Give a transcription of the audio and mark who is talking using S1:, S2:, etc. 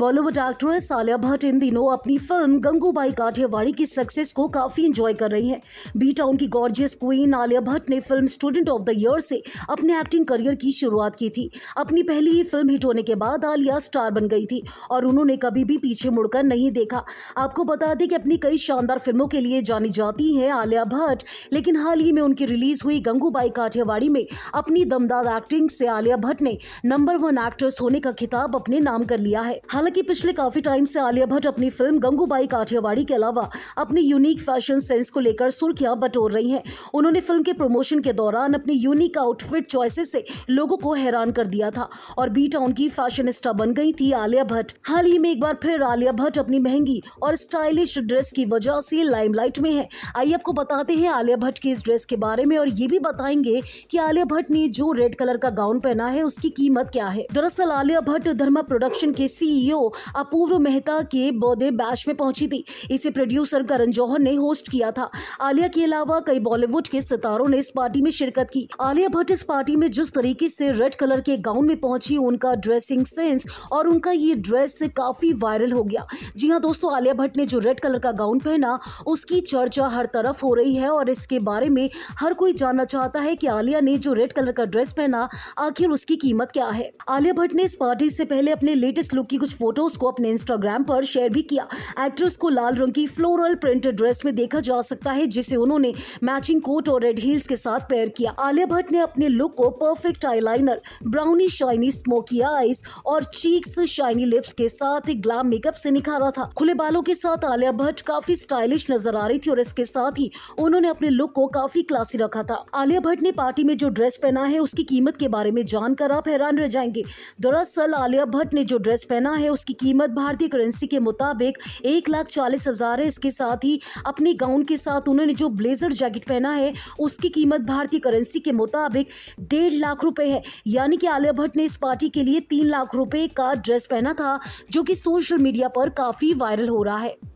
S1: Bollywood actress Alia Bhatt इन दिनों अपनी फिल्म गंगूबाई काठियावाड़ी की सक्सेस को काफ़ी एंजॉय कर रही हैं बी टाउन की गॉर्जियस क्वीन आलिया भट्ट ने film student of the year से अपने एक्टिंग करियर की शुरुआत की थी अपनी पहली ही फिल्म हिट होने के बाद आलिया स्टार बन गई थी और उन्होंने कभी भी पीछे मुड़कर नहीं देखा आपको बता दें कि अपनी कई शानदार फिल्मों के लिए जानी जाती हैं आलिया भट्ट लेकिन हाल ही में उनकी रिलीज हुई गंगूबाई काठियावाड़ी में अपनी दमदार एक्टिंग से आलिया भट्ट ने नंबर वन एक्ट्रेस होने का खिताब अपने नाम कर लिया है हालांकि पिछले काफी टाइम से आलिया भट्ट अपनी फिल्म गंगूबाई काठियावाड़ी के अलावा अपनी यूनिक फैशन सेंस को लेकर सुर्खियां बटोर रही हैं उन्होंने फिल्म के प्रमोशन के दौरान अपनी यूनिक आउटफिट चॉइसेस से लोगों को हैरान कर दिया था और बी टाउन की स्टार बन गई थी आलिया भट्ट हाल ही में एक बार फिर आलिया भट्ट अपनी महंगी और स्टाइलिश ड्रेस की वजह से लाइमलाइट में है आइए आपको बताते हैं आलिया भट्ट की इस ड्रेस के बारे में और ये भी बताएंगे की आलिया भट्ट ने जो रेड कलर का गाउन पहना है उसकी कीमत क्या है दरअसल आलिया भट्ट धर्मा प्रोडक्शन के सीईओ हीरो अपूर्व मेहता के बर्थडे बैश में पहुंची थी इसे प्रोड्यूसर करण जौहर ने होस्ट किया था आलिया के अलावा कई बॉलीवुड के सितारों ने इस पार्टी में शिरकत की आलिया भट्ट इस पार्टी में जिस तरीके से रेड कलर के गाउन में पहुंची उनका ड्रेसिंग सेंस और उनका ये ड्रेस काफी वायरल हो गया जी हाँ दोस्तों आलिया भट्ट ने जो रेड कलर का गाउन पहना उसकी चर्चा हर तरफ हो रही है और इसके बारे में हर कोई जानना चाहता है कि आलिया ने जो रेड कलर का ड्रेस पहना आखिर उसकी कीमत क्या है आलिया भट्ट ने इस पार्टी से पहले अपने लेटेस्ट लुक की कुछ फोटोज को अपने इंस्टाग्राम पर शेयर भी किया एक्ट्रेस को लाल रंग की फ्लोरल प्रिंटेड ड्रेस में देखा जा सकता है जिसे उन्होंने मैचिंग कोट और रेड हील्स के साथ पेयर किया आलिया भट्ट ने अपने लुक को perfect eyeliner brownie shiny smoky eyes और चीक्स शाइनी लिप्स के साथ एक ग्लैम मेकअप से निखारा था खुले बालों के साथ आलिया भट्ट काफी स्टाइलिश नजर आ रही थी और इसके साथ ही उन्होंने अपने लुक को काफी क्लासी रखा था आलिया भट्ट ने पार्टी में जो ड्रेस पहना है उसकी कीमत के बारे में जानकर आप हैरान रह जाएंगे दरअसल आलिया भट्ट ने जो ड्रेस पहना है है उसकी कीमत भारतीय करेंसी के मुताबिक एक लाख चालीस हज़ार है इसके साथ ही अपने गाउन के साथ उन्होंने जो ब्लेजर जैकेट पहना है उसकी कीमत भारतीय करेंसी के मुताबिक डेढ़ लाख रुपए है यानी कि आलिया भट्ट ने इस पार्टी के लिए तीन लाख रुपए का ड्रेस पहना था जो कि सोशल मीडिया पर काफ़ी वायरल हो रहा है